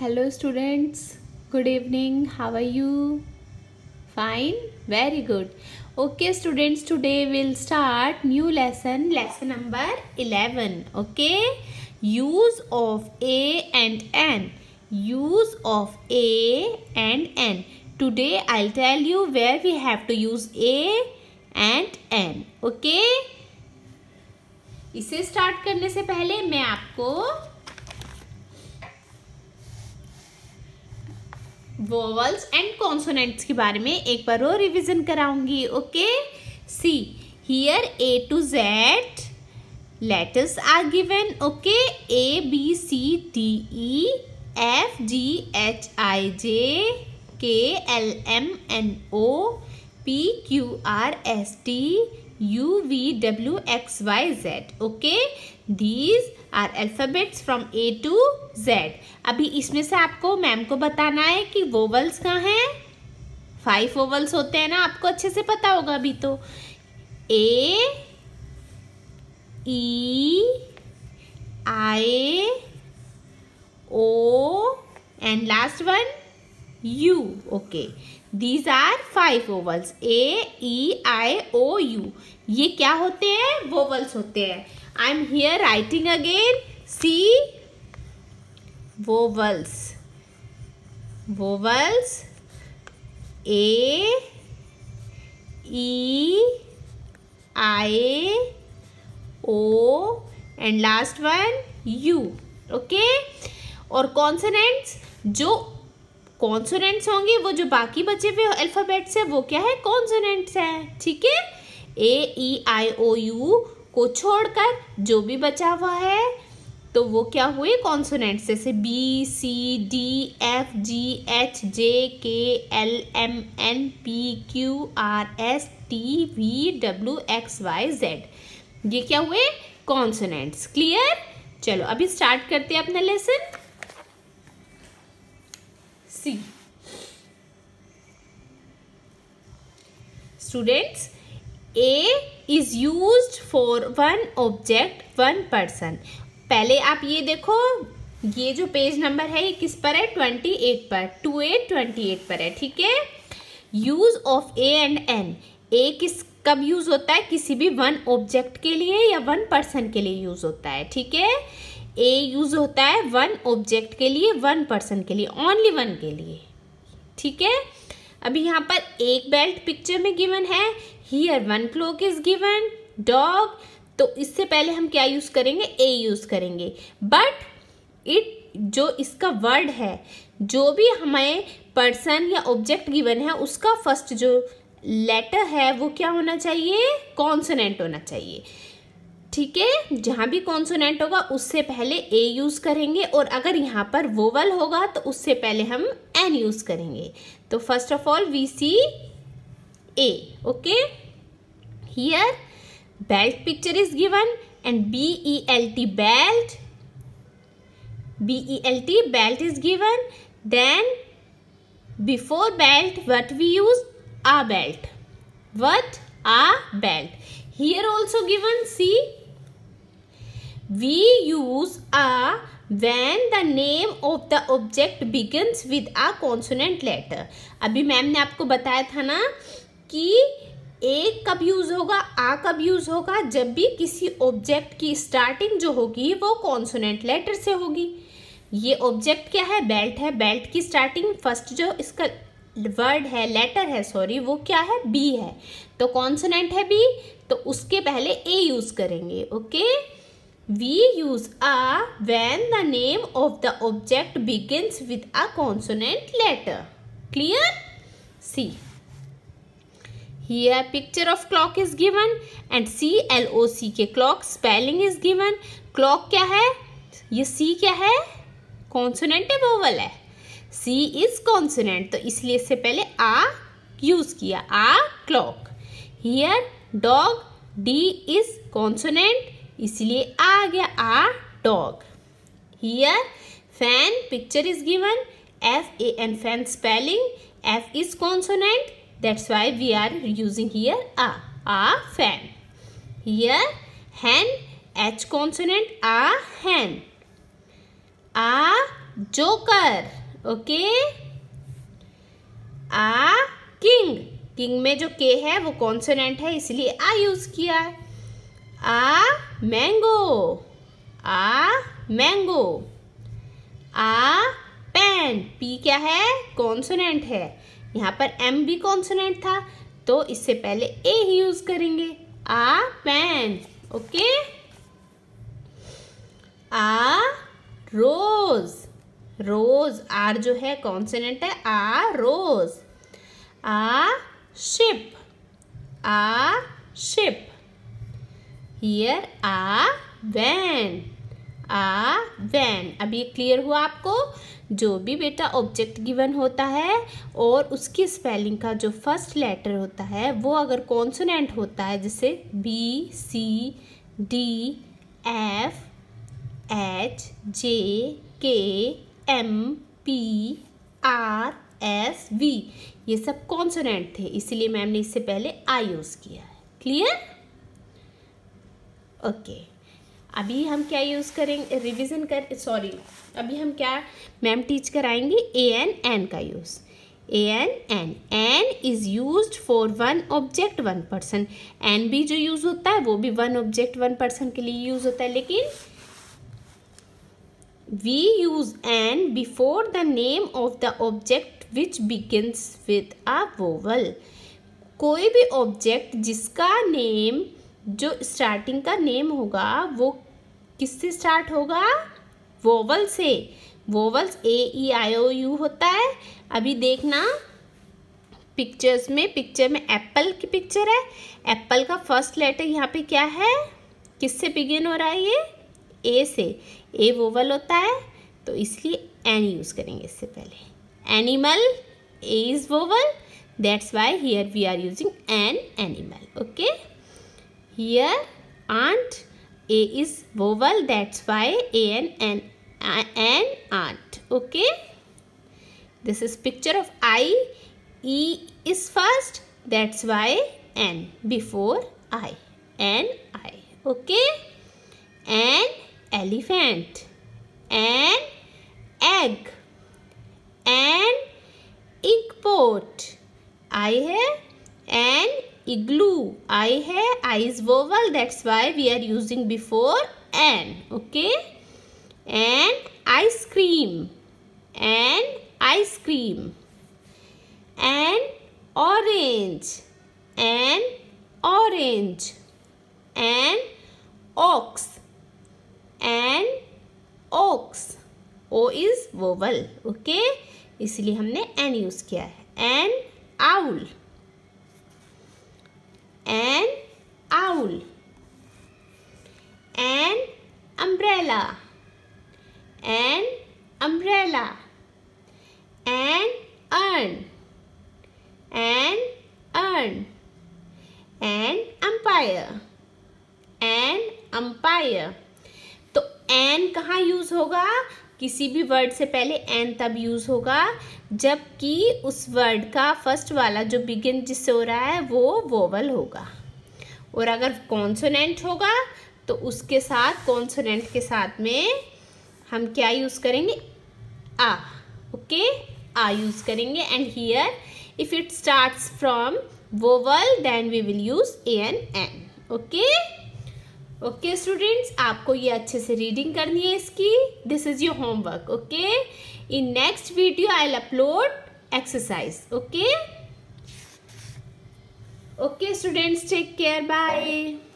Hello students good evening how are you fine very good okay students today will start new lesson lesson number eleven okay use of a and an use of a and an today I tell you where we have to use a and an okay इसे start करने से पहले मैं आपको vowels and consonants के बारे में एक बार और रिविजन कराऊंगी okay see here A to Z letters are given okay A B C D E F G H I J K L M N O P Q R S T U, V, W, X, Y, Z. Okay? These are alphabets from A to Z अभी इसमें से आपको ma'am को बताना है कि vowels कहाँ हैं फाइव वोवल्स होते हैं ना आपको अच्छे से पता होगा अभी तो A E I O and last one U okay these are five vowels A E I O U ये क्या होते हैं वोवल्स होते हैं I am here writing again see vowels vowels A E I O and last one U okay और consonants जो consonants होंगे वो जो बाकी बचे हुए अल्फ़ाबेट्स है वो क्या है कॉन्सोनेंट्स है ठीक है ए ई आई ओ यू को छोड़कर जो भी बचा हुआ है तो वो क्या हुए कॉन्सोनेंट्स जैसे B C D F G H J K L M N P Q R S T V W X Y Z ये क्या हुए कॉन्सोनेंट्स क्लियर चलो अभी स्टार्ट करते हैं अपना lesson see students a is use for one object one person पहले आप ये देखो ये जो पेज नंबर है ये किस पर है ट्वेंटी एट पर टू एट ट्वेंटी एट पर है ठीक है use of a and an a किस कब यूज होता है किसी भी वन ऑब्जेक्ट के लिए या वन पर्सन के लिए यूज होता है ठीक है ए यूज होता है वन ऑब्जेक्ट के लिए वन पर्सन के लिए ओनली वन के लिए ठीक है अभी यहाँ पर एक बेल्ट पिक्चर में गिवन है here one clock is given dog तो इससे पहले हम क्या यूज करेंगे ए यूज करेंगे बट इट जो इसका वर्ड है जो भी हमें पर्सन या ऑब्जेक्ट गिवन है उसका फर्स्ट जो लेटर है वो क्या होना चाहिए कॉन्सोनेंट होना चाहिए ठीक है जहाँ भी कॉन्सोनेंट होगा उससे पहले ए यूज़ करेंगे और अगर यहाँ पर वोवल होगा तो उससे पहले हम एन यूज़ करेंगे तो first of all we see a okay here belt picture is given and B E L T belt B E L T belt is given then before belt what we use a belt what a belt here also given see We use a when the name of the object begins with a consonant letter. अभी ma'am ने आपको बताया था ना कि एक कब use होगा आ कब यूज़ होगा जब भी किसी ऑब्जेक्ट की स्टार्टिंग जो होगी वो कॉन्सोनेंट लेटर से होगी ये ऑब्जेक्ट क्या है बेल्ट है बेल्ट की स्टार्टिंग फर्स्ट जो इसका वर्ड है लेटर है सॉरी वो क्या है बी है तो कॉन्सोनेंट है बी तो उसके पहले ए यूज़ करेंगे okay okay? We use a when the name of the object begins with a consonant letter. Clear? See. Here picture of clock is given and C L O C k clock spelling is given. Clock क्या है ये C क्या है consonant vowel है C is consonant तो इसलिए इससे पहले a use किया a clock here dog D is consonant इसलिए आ गया a dog here fan picture is given F A N fan spelling F is consonant that's why we are using here a a fan here hen H consonant a hen a joker okay a king king में जो के है वो consonant है इसलिए आ use किया है आ mango a mango a pen p क्या है कॉन्सोनेंट है यहाँ पर m भी कॉन्सोनेंट था तो इससे पहले ए ही यूज करेंगे a pen okay a rose rose R जो है कॉन्सोनेंट है a rose a ship a ship here a van a van अब ये क्लियर हुआ आपको जो भी बेटा ऑब्जेक्ट गिवन होता है और उसकी स्पेलिंग का जो फर्स्ट लेटर होता है वो अगर कॉन्सोनेंट होता है जैसे B C D F H J K M P R S V ये सब कॉन्सोनेंट थे इसीलिए मैम ने इससे पहले आई यूज़ किया है क्लियर ओके okay. अभी हम क्या यूज़ करेंगे रिविजन कर सॉरी अभी हम क्या मैम टीच कराएंगे ए एन एन का use a an an an is use for one object one person an भी जो यूज़ होता है वो भी वन ऑब्जेक्ट वन पर्सन के लिए यूज़ होता है लेकिन we use an before the name of the object which begins with a vowel कोई भी ऑब्जेक्ट जिसका नेम जो स्टार्टिंग का नेम होगा वो किससे स्टार्ट होगा वोवल से vowels A E I O you होता है अभी देखना पिक्चर्स में पिक्चर में एप्पल की पिक्चर है एप्पल का फर्स्ट लेटर यहाँ पे क्या है किससे बिगिन हो रहा है ये ए से ए वोवल होता है तो इसलिए एन यूज़ करेंगे इससे पहले animal a is vowel that's why here we are using an animal okay Here aunt A is vowel that's why A N N an aunt. Okay. This is picture of I. E is first that's why N before I. N I. Okay. An elephant. An egg. An ink pot. I है an igloo. I hai, I is vowel. That's why we are using before an. Okay. And ice cream. And ice cream. And orange. And orange. And ox. And ox. O is vowel. Okay. इसलिए हमने N use किया है an owl an owl an umbrella an umbrella an urn an urn an umpire an umpire तो an कहाँ use होगा किसी भी word से पहले एन तब यूज़ होगा जबकि उस वर्ड का फर्स्ट वाला जो बिगिन जिससे हो रहा है वो वोवल होगा और अगर कॉन्सोनेंट होगा तो उसके साथ कॉन्सोनेंट के साथ में हम क्या यूज़ करेंगे आ ओके आ यूज़ करेंगे and here if it starts from vowel then we will use a an an okay okay students आपको ये अच्छे से रीडिंग करनी है इसकी this is your homework okay in next video I'll upload exercise okay okay students take care bye